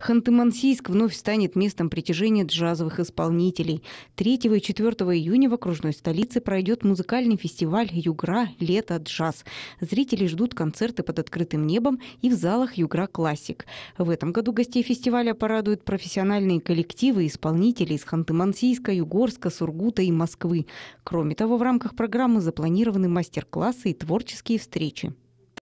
Ханты-Мансийск вновь станет местом притяжения джазовых исполнителей. 3 и 4 июня в окружной столице пройдет музыкальный фестиваль «Югра. Лето. Джаз». Зрители ждут концерты под открытым небом и в залах «Югра. Классик». В этом году гостей фестиваля порадуют профессиональные коллективы исполнителей из Ханты-Мансийска, Югорска, Сургута и Москвы. Кроме того, в рамках программы запланированы мастер-классы и творческие встречи.